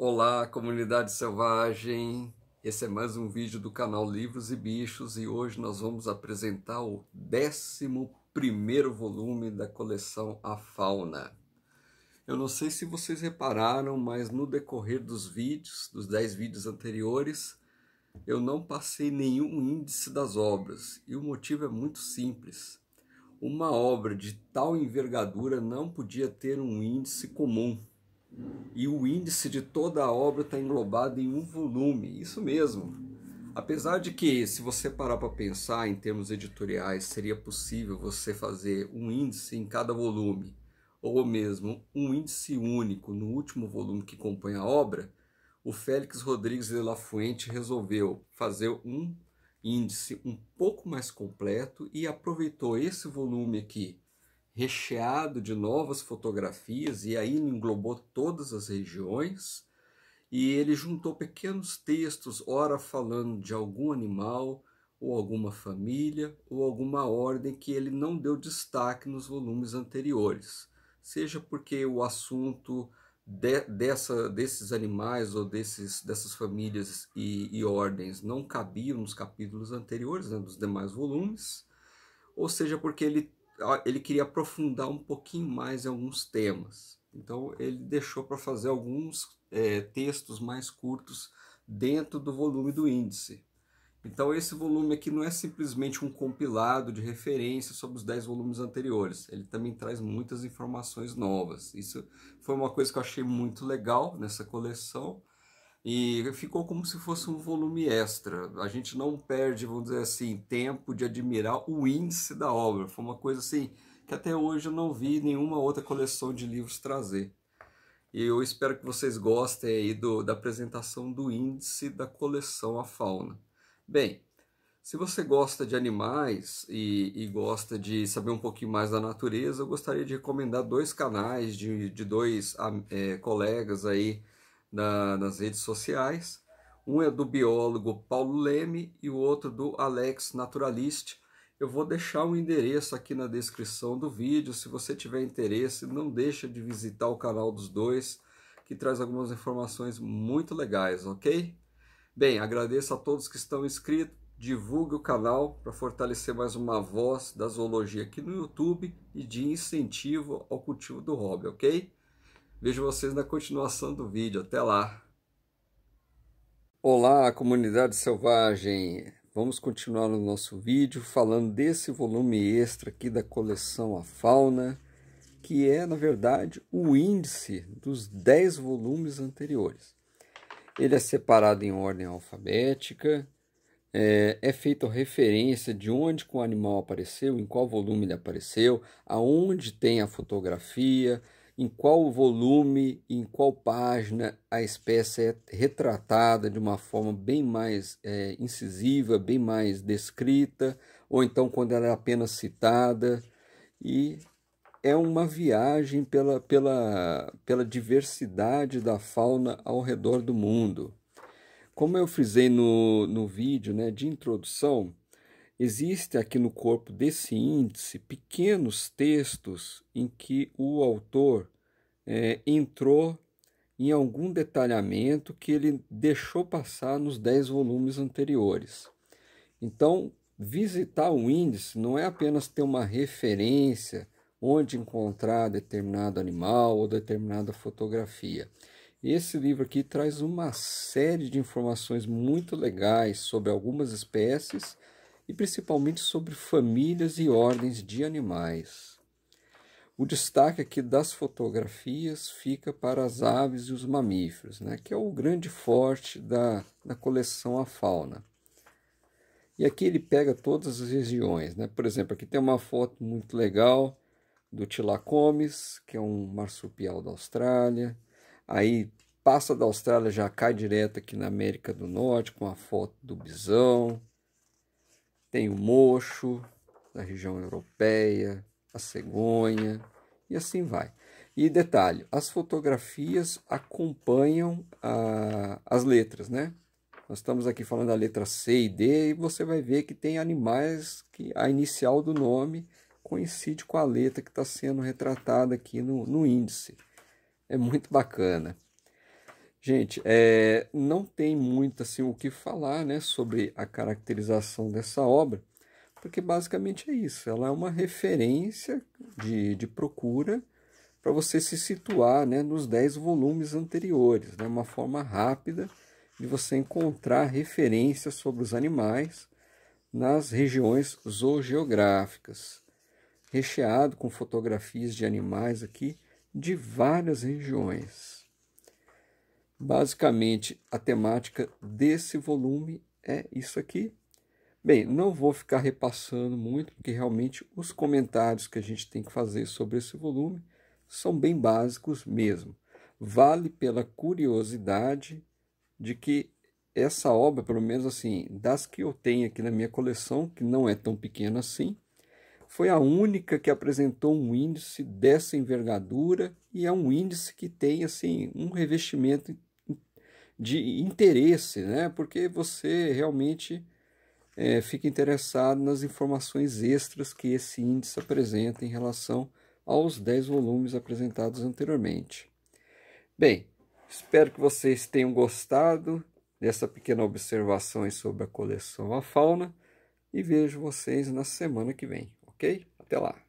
Olá, comunidade selvagem! Esse é mais um vídeo do canal Livros e Bichos e hoje nós vamos apresentar o 11 volume da coleção A Fauna. Eu não sei se vocês repararam, mas no decorrer dos vídeos, dos 10 vídeos anteriores, eu não passei nenhum índice das obras e o motivo é muito simples. Uma obra de tal envergadura não podia ter um índice comum e o índice de toda a obra está englobado em um volume, isso mesmo. Apesar de que, se você parar para pensar em termos editoriais, seria possível você fazer um índice em cada volume, ou mesmo um índice único no último volume que compõe a obra, o Félix Rodrigues de La Fuente resolveu fazer um índice um pouco mais completo e aproveitou esse volume aqui recheado de novas fotografias e aí englobou todas as regiões. E ele juntou pequenos textos, ora falando de algum animal, ou alguma família, ou alguma ordem que ele não deu destaque nos volumes anteriores, seja porque o assunto de, dessa, desses animais ou desses, dessas famílias e, e ordens não cabiam nos capítulos anteriores, né, dos demais volumes, ou seja porque ele ele queria aprofundar um pouquinho mais em alguns temas. Então ele deixou para fazer alguns é, textos mais curtos dentro do volume do índice. Então esse volume aqui não é simplesmente um compilado de referência sobre os 10 volumes anteriores, ele também traz muitas informações novas. Isso foi uma coisa que eu achei muito legal nessa coleção e ficou como se fosse um volume extra. A gente não perde, vamos dizer assim, tempo de admirar o índice da obra. Foi uma coisa assim que até hoje eu não vi nenhuma outra coleção de livros trazer. E eu espero que vocês gostem aí do, da apresentação do índice da coleção A Fauna. Bem, se você gosta de animais e, e, gosta de saber um pouquinho mais da natureza, eu gostaria de recomendar dois canais de, de dois é, colegas aí na, nas redes sociais. Um é do biólogo Paulo Leme e o outro do Alex Naturalist. Eu vou deixar o um endereço aqui na descrição do vídeo. Se você tiver interesse, não deixa de visitar o canal dos dois, que traz algumas informações muito legais, ok? Bem, agradeço a todos que estão inscritos. Divulgue o canal para fortalecer mais uma voz da zoologia aqui no YouTube e de incentivo ao cultivo do hobby, ok? Vejo vocês na continuação do vídeo. Até lá! Olá, comunidade selvagem! Vamos continuar no nosso vídeo falando desse volume extra aqui da coleção A Fauna, que é, na verdade, o índice dos 10 volumes anteriores. Ele é separado em ordem alfabética, é, é feita referência de onde o animal apareceu, em qual volume ele apareceu, aonde tem a fotografia, em qual volume, em qual página a espécie é retratada de uma forma bem mais é, incisiva, bem mais descrita, ou então quando ela é apenas citada. E é uma viagem pela, pela, pela diversidade da fauna ao redor do mundo. Como eu frisei no, no vídeo né, de introdução, Existe aqui no corpo desse índice pequenos textos em que o autor é, entrou em algum detalhamento que ele deixou passar nos dez volumes anteriores. Então, visitar o índice não é apenas ter uma referência onde encontrar determinado animal ou determinada fotografia. Esse livro aqui traz uma série de informações muito legais sobre algumas espécies e principalmente sobre famílias e ordens de animais. O destaque aqui das fotografias fica para as aves e os mamíferos, né, que é o grande forte da, da coleção A Fauna. E aqui ele pega todas as regiões, né? Por exemplo, aqui tem uma foto muito legal do Tilacomes, que é um marsupial da Austrália. Aí passa da Austrália, já cai direto aqui na América do Norte com a foto do bisão, tem o mocho, da região europeia, a cegonha, e assim vai. E detalhe, as fotografias acompanham a, as letras, né? Nós estamos aqui falando da letra C e D, e você vai ver que tem animais que a inicial do nome coincide com a letra que está sendo retratada aqui no, no índice. É muito bacana. Gente, é, não tem muito assim o que falar né, sobre a caracterização dessa obra, porque basicamente é isso. Ela é uma referência de, de procura para você se situar né, nos dez volumes anteriores. É né, uma forma rápida de você encontrar referências sobre os animais nas regiões zoogeográficas. Recheado com fotografias de animais aqui de várias regiões. Basicamente, a temática desse volume é isso aqui. Bem, não vou ficar repassando muito, porque realmente os comentários que a gente tem que fazer sobre esse volume são bem básicos mesmo. Vale pela curiosidade de que essa obra, pelo menos assim, das que eu tenho aqui na minha coleção, que não é tão pequena assim, foi a única que apresentou um índice dessa envergadura e é um índice que tem assim um revestimento de interesse, né? Porque você realmente é, fica interessado nas informações extras que esse índice apresenta em relação aos 10 volumes apresentados anteriormente. Bem, espero que vocês tenham gostado dessa pequena observação sobre a coleção A Fauna e vejo vocês na semana que vem, ok? Até lá!